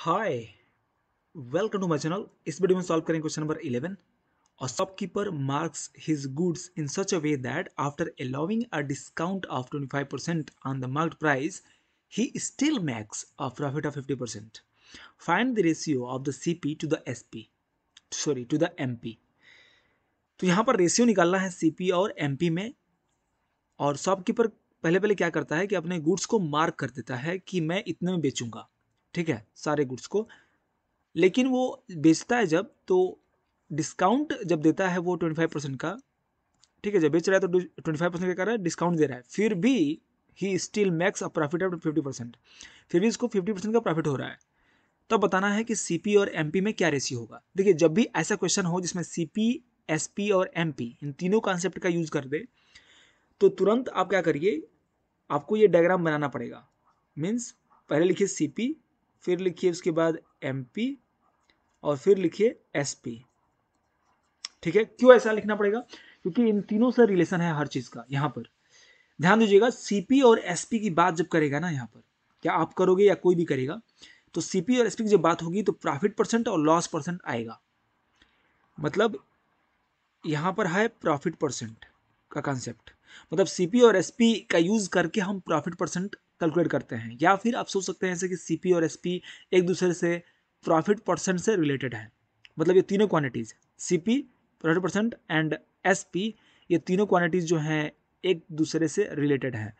hi welcome to my channel इस video में solve करेंगे question number 11 a shopkeeper marks his goods in such a way that after allowing a discount of 25% on the marked price he still makes a profit of 50% find the ratio of the CP to the SP sorry to the M तो यहाँ पर ratio निकालना है सी और M में और shopkeeper पहले पहले क्या करता है कि अपने गुड्स को मार्क कर देता है कि मैं इतने में बेचूंगा ठीक है सारे गुड्स को लेकिन वो बेचता है जब तो डिस्काउंट जब देता है वो ट्वेंटी फाइव परसेंट का ठीक है जब बेच रहा है तो ट्वेंटी फाइव परसेंट का कर रहा है डिस्काउंट दे रहा है फिर भी he still makes a profit of fifty percent फिर भी इसको फिफ्टी परसेंट का प्रॉफिट हो रहा है तब तो बताना है कि सी और एम में क्या रेशियो होगा देखिए जब भी ऐसा क्वेश्चन हो जिसमें सी पी एस पी और एम पी इन तीनों कॉन्सेप्ट का यूज़ कर दे तो तुरंत आप क्या करिए आपको ये डायग्राम बनाना पड़ेगा मीन्स पहले लिखिए सी पी फिर लिखिए उसके बाद एम पी और फिर लिखिए एस पी ठीक है क्यों ऐसा लिखना पड़ेगा क्योंकि इन तीनों से रिलेशन है हर चीज़ का यहां पर ध्यान दीजिएगा सीपी और एसपी की बात जब करेगा ना यहाँ पर क्या आप करोगे या कोई भी करेगा तो सीपी और एसपी की जब बात होगी तो प्रॉफिट परसेंट और लॉस परसेंट आएगा मतलब यहां पर है प्रॉफिट परसेंट का कॉन्सेप्ट मतलब सीपी और एसपी का यूज़ करके हम प्रॉफिट परसेंट कैलकुलेट करते हैं या फिर आप सोच सकते हैं जैसे कि सी और एस एक दूसरे से प्रॉफिट परसेंट से रिलेटेड है मतलब ये तीनों quantities C P profit percent and S P ये तीनों क्वान्टिटीज जो हैं एक दूसरे से रिलेटेड है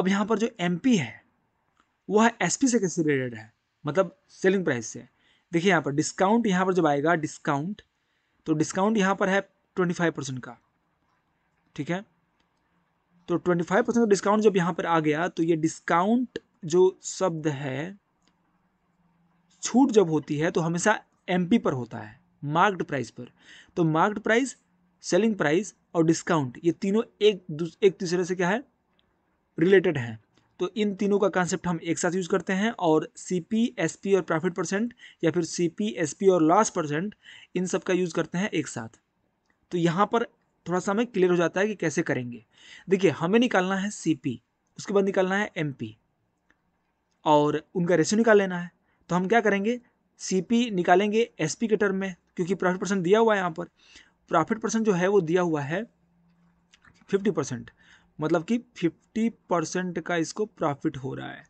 अब यहाँ पर जो एम पी है वह एस पी से कैसे रिलेटेड है मतलब सेलिंग प्राइस से देखिए यहाँ पर डिस्काउंट यहाँ पर जब आएगा डिस्काउंट तो डिस्काउंट यहाँ पर है ट्वेंटी फाइव परसेंट का ठीक है तो 25 परसेंट का डिस्काउंट जब यहाँ पर आ गया तो ये डिस्काउंट जो शब्द है छूट जब होती है तो हमेशा एम पर होता है मार्क्ड प्राइस पर तो मार्क्ड प्राइस सेलिंग प्राइस और डिस्काउंट ये तीनों एक एक दूसरे से क्या है रिलेटेड हैं तो इन तीनों का कॉन्सेप्ट हम एक साथ यूज़ करते हैं और सी पी एस पी और प्रॉफिट परसेंट या फिर सी पी एस पी और लॉस परसेंट इन सब का यूज़ करते हैं एक साथ तो यहाँ पर थोड़ा सा हमें क्लियर हो जाता है कि कैसे करेंगे देखिए हमें निकालना है सी पी उसके बाद निकालना है एम पी और उनका रेशियो निकाल लेना है तो हम क्या करेंगे सी पी निकालेंगे एस पी के टर्म में क्योंकि प्रॉफिट परसेंट दिया हुआ है यहाँ पर प्रॉफिट परसेंट जो है वो दिया हुआ है फिफ्टी परसेंट मतलब कि फिफ्टी परसेंट का इसको प्रॉफिट हो रहा है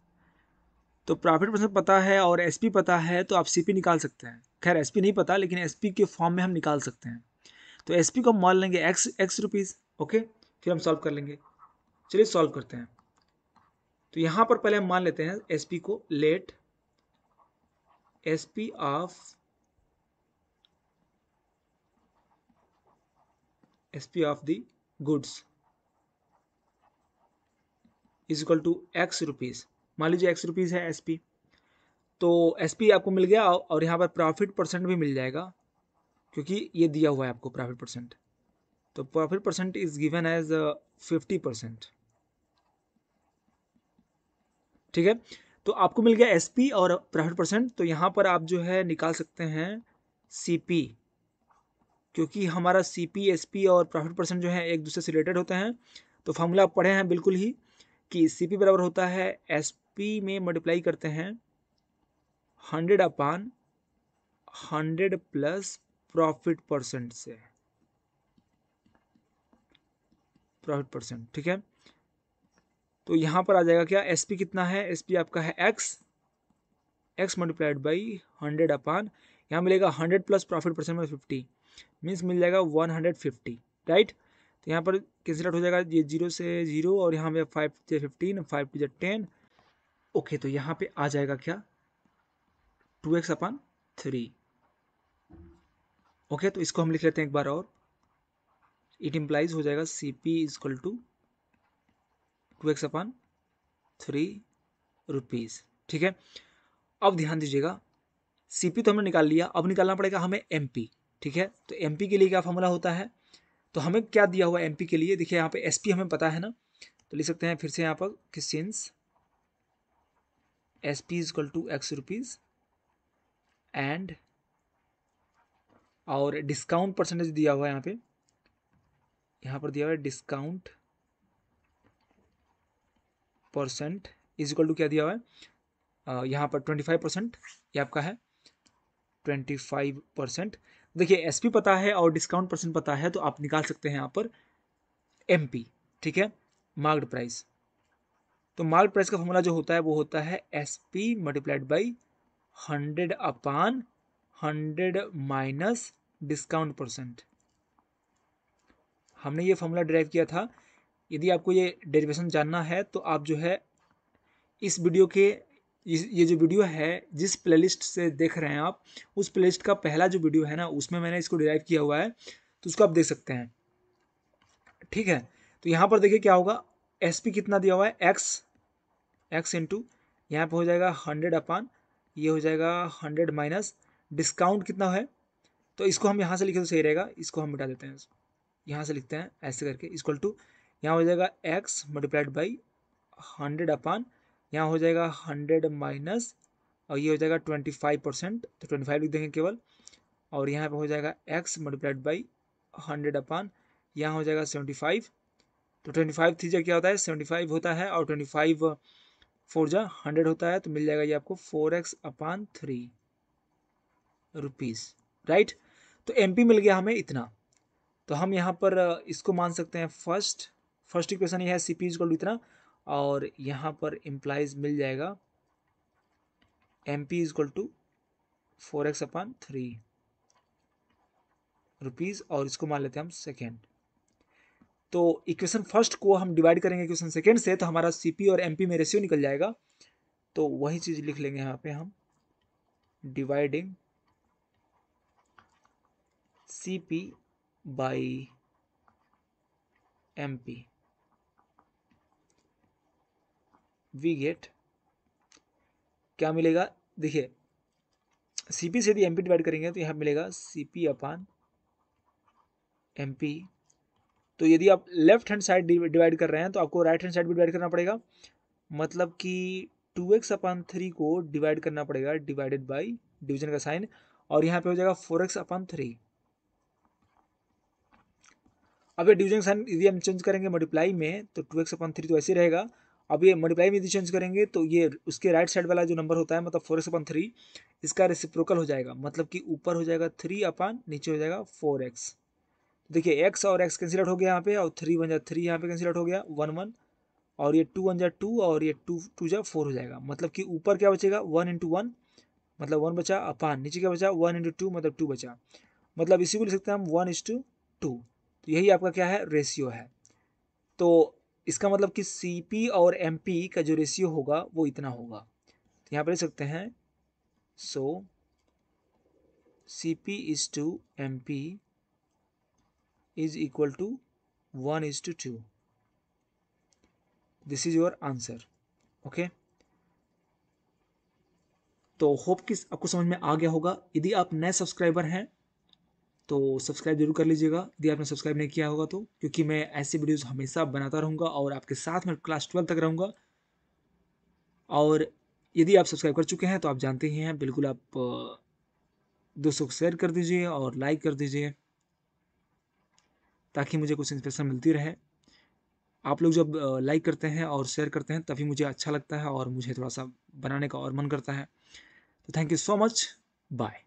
तो प्रॉफिट परसेंट पता है और एसपी पता है तो आप सीपी निकाल सकते हैं खैर एसपी नहीं पता लेकिन एसपी के फॉर्म में हम निकाल सकते हैं तो एस पी को हम मान लेंगे एक्स एक्स रुपीज़ ओके फिर हम सॉल्व कर लेंगे चलिए सॉल्व करते हैं तो यहां पर पहले हम मान लेते हैं एस पी को let S P of S P of the goods is equal to X rupees मान लीजिए एक्स रुपीज़ है एस पी तो एस पी आपको मिल गया और यहाँ पर प्रॉफिट परसेंट भी मिल जाएगा क्योंकि ये दिया हुआ है आपको प्रॉफिट परसेंट तो profit percent is given as fifty percent ठीक है तो आपको मिल गया एसपी और प्रॉफिट परसेंट तो यहां पर आप जो है निकाल सकते हैं सीपी क्योंकि हमारा सी पी एस पी और प्रॉफिट परसेंट जो है एक दूसरे से रिलेटेड होते हैं तो फार्मूला आप पढ़े हैं बिल्कुल ही कि सी पी बराबर होता है एस पी में मल्टीप्लाई करते हैं hundred upon hundred plus profit percent से प्रॉफिट परसेंट ठीक है तो यहां पर आ जाएगा क्या एसपी कितना है एस पी आपका है X X multiplied by hundred upon यहां मिलेगा हंड्रेड प्लस प्रॉफिट परसेंट में फिफ्टी मीन्स मिल जाएगा वन हंड्रेड फिफ्टी राइट तो यहाँ पर कैंसिल आउट हो जाएगा ये जीरो से जीरो और यहाँ पे five two fifteen five two ten okay तो यहाँ पे आ जाएगा क्या two X upon three okay तो इसको हम लिख लेते हैं एक बार और इट इम्प्लाइज हो जाएगा C P is equal to two X upon three rupees ठीक है अब ध्यान दीजिएगा सीपी तो हमने निकाल लिया अब निकालना पड़ेगा हमें एम पी ठीक है तो एम पी के लिए क्या फॉर्मूला होता है तो हमें क्या दिया हुआ एम पी के लिए देखिए यहाँ पे पी हमें पता है ना तो लिख सकते हैं फिर से यहाँ पर कि since S P is equal to X rupees and और डिस्काउंट परसेंटेज दिया हुआ है यहाँ पे यहाँ पर दिया हुआ है discount percent is equal to क्या दिया हुआ है यहाँ पर ट्वेंटी फाइव परसेंट ये आपका है ट्वेंटी फाइव परसेंट देखिए एस पी पता है और डिस्काउंट परसेंट पता है तो आप निकाल सकते हैं यहाँ पर एम पी ठीक है मार्क्ड प्राइस तो मार्क्ड प्राइस का फॉर्मूला जो होता है वो होता है S P multiplied by hundred upon hundred minus discount percent हमने ये फॉर्मूला ड्राइव किया था यदि आपको ये डेरिवेशन जानना है तो आप जो है इस वीडियो के ये जो वीडियो है जिस प्लेलिस्ट से देख रहे हैं आप उस प्लेलिस्ट का पहला जो वीडियो है ना उसमें मैंने इसको डिराइव किया हुआ है तो उसको आप देख सकते हैं ठीक है तो यहाँ पर देखिए क्या होगा एस पी कितना दिया हुआ है एक्स एक्स इंटू यहाँ पर हो जाएगा हंड्रेड अपान ये हो जाएगा हंड्रेड माइनस डिस्काउंट कितना है तो इसको हम यहाँ से लिखे तो सही रहेगा इसको हम मिटा देते हैं यहाँ से लिखते हैं ऐसे करके इक्वल टू यहाँ हो जाएगा X multiplied by hundred upon यहाँ हो जाएगा हंड्रेड माइनस और ये हो जाएगा ट्वेंटी फाइव परसेंट तो ट्वेंटी फाइव लिख देंगे केवल और यहाँ पे हो जाएगा X multiplied by hundred upon यहाँ हो जाएगा सेवेंटी फाइव तो ट्वेंटी फाइव जो क्या होता है सेवेंटी फाइव होता है और ट्वेंटी फाइव फोर जा हंड्रेड होता है तो मिल जाएगा ये आपको four X upon three rupees right तो एम मिल गया हमें इतना तो हम यहाँ पर इसको मान सकते हैं फर्स्ट फर्स्ट इक्वेशन ये है सी पी इजल इतना और यहाँ पर एम्प्लाइज मिल जाएगा M P equal to four X upon three rupees और इसको मान लेते हैं हम सेकेंड तो इक्वेशन फर्स्ट को हम डिवाइड करेंगे इक्वेशन सेकेंड से तो हमारा सी पी और एम पी में रेशियो निकल जाएगा तो वही चीज़ लिख लेंगे यहाँ पे हम dividing C P by M P we get क्या मिलेगा देखिए सी पी से यदि एम पी डिवाइड करेंगे तो यहाँ मिलेगा C P upon M P तो यदि आप लेफ्ट हैंड साइड डिवाइड कर रहे हैं तो आपको राइट हैंड साइड भी डिवाइड करना पड़ेगा मतलब कि टू एक्स अपान थ्री को डिवाइड करना पड़ेगा डिवाइडेड बाई डिवीजन का साइन और यहाँ पे हो जाएगा फोर एक्स अपान थ्री अब ये डिविजन साइन यदि हम चेंज करेंगे मल्टीप्लाई में तो टू एक्स अपन थ्री तो ऐसे रहेगा अब ये मल्टीप्लाई में यदि चेंज करेंगे तो ये उसके राइट साइड वाला जो नंबर होता है मतलब फोर एक्स अपन थ्री इसका रेसिप्रोकल हो जाएगा मतलब कि ऊपर हो जाएगा थ्री अपन नीचे हो जाएगा फोर एक्स देखिए एक्स और एक्स कैंसिल आउट हो गया यहाँ पे और थ्री वन जा थ्री यहाँ पे कैंसिल आउट हो गया वन वन और ये टू वन जा टू और ये टू टू जा फोर हो जाएगा मतलब कि ऊपर क्या बचेगा वन इंटू वन मतलब वन बचा अपान नीचे क्या बचा वन इंटू टू मतलब टू बचा मतलब इसी को लिख सकते हैं हम वन इज टू टू तो यही आपका क्या है रेशियो है तो इसका मतलब कि सी और एम का जो रेशियो होगा वो इतना होगा तो यहाँ पर लिख सकते हैं so C P is to M P is equal to one is to two this is your answer okay तो होप कि आपको समझ में आ गया होगा यदि आप नए सब्सक्राइबर हैं तो सब्सक्राइब जरूर कर लीजिएगा यदि आपने सब्सक्राइब नहीं किया होगा तो क्योंकि मैं ऐसे वीडियोस हमेशा बनाता रहूँगा और आपके साथ में क्लास ट्वेल्व तक रहूँगा और यदि आप सब्सक्राइब कर चुके हैं तो आप जानते ही हैं बिल्कुल आप दोस्तों को शेयर कर दीजिए और लाइक कर दीजिए ताकि मुझे कुछ इंस्पिरेशन मिलती रहे आप लोग जब लाइक करते हैं और शेयर करते हैं तभी मुझे अच्छा लगता है और मुझे थोड़ा सा बनाने का और मन करता है तो thank you so much bye